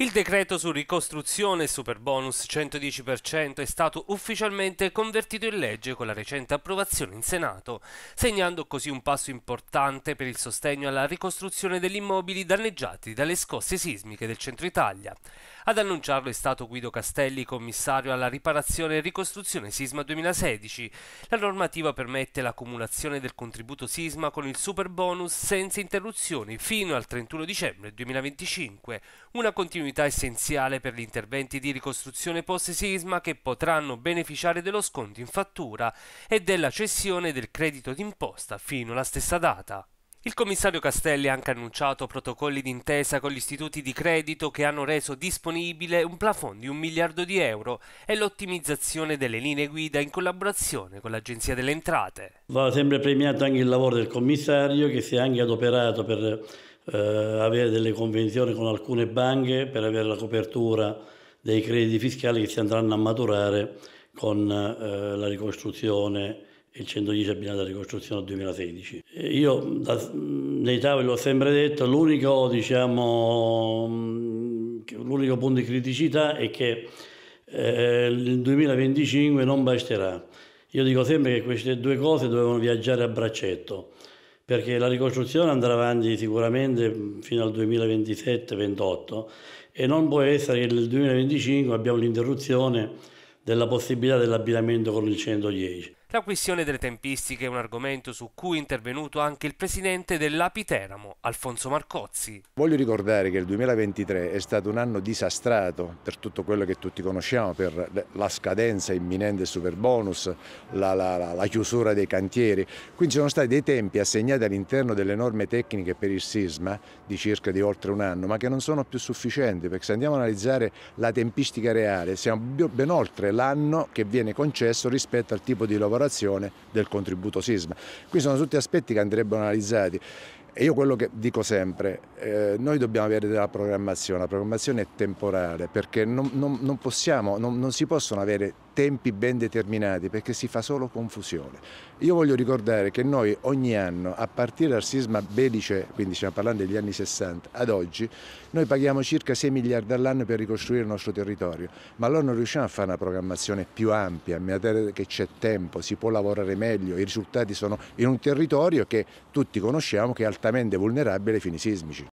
Il decreto su ricostruzione e super bonus 110% è stato ufficialmente convertito in legge con la recente approvazione in Senato, segnando così un passo importante per il sostegno alla ricostruzione degli immobili danneggiati dalle scosse sismiche del centro Italia. Ad annunciarlo è stato Guido Castelli, commissario alla riparazione e ricostruzione sisma 2016. La normativa permette l'accumulazione del contributo sisma con il super bonus senza interruzioni fino al 31 dicembre 2025, una continuità essenziale per gli interventi di ricostruzione post sisma che potranno beneficiare dello sconto in fattura e della cessione del credito d'imposta fino alla stessa data. Il commissario Castelli ha anche annunciato protocolli d'intesa con gli istituti di credito che hanno reso disponibile un plafond di un miliardo di euro e l'ottimizzazione delle linee guida in collaborazione con l'Agenzia delle Entrate. Va sempre premiato anche il lavoro del commissario che si è anche adoperato per eh, avere delle convenzioni con alcune banche per avere la copertura dei crediti fiscali che si andranno a maturare con eh, la ricostruzione il 110 abbinato alla ricostruzione del 2016. Io da, nei tavoli l'ho sempre detto, l'unico, diciamo, l'unico punto di criticità è che eh, il 2025 non basterà. Io dico sempre che queste due cose dovevano viaggiare a braccetto, perché la ricostruzione andrà avanti sicuramente fino al 2027-28 e non può essere che nel 2025 abbiamo l'interruzione della possibilità dell'abbinamento con il 110. La questione delle tempistiche è un argomento su cui è intervenuto anche il presidente dell'Apiteramo, Alfonso Marcozzi. Voglio ricordare che il 2023 è stato un anno disastrato per tutto quello che tutti conosciamo, per la scadenza imminente del super bonus, la, la, la chiusura dei cantieri. Quindi ci sono stati dei tempi assegnati all'interno delle norme tecniche per il sisma di circa di oltre un anno, ma che non sono più sufficienti perché se andiamo ad analizzare la tempistica reale siamo ben oltre l'anno che viene concesso rispetto al tipo di lavoro lavorazione del contributo sisma. Qui sono tutti aspetti che andrebbero analizzati. E io quello che dico sempre, eh, noi dobbiamo avere della programmazione, la programmazione è temporale perché non, non, non, possiamo, non si possono avere tempi ben determinati perché si fa solo confusione. Io voglio ricordare che noi ogni anno, a partire dal sisma Belice, quindi stiamo parlando degli anni 60, ad oggi, noi paghiamo circa 6 miliardi all'anno per ricostruire il nostro territorio, ma allora non riusciamo a fare una programmazione più ampia, in maniera che c'è tempo, si può lavorare meglio, i risultati sono in un territorio che tutti conosciamo che è altamente vulnerabile ai fini sismici.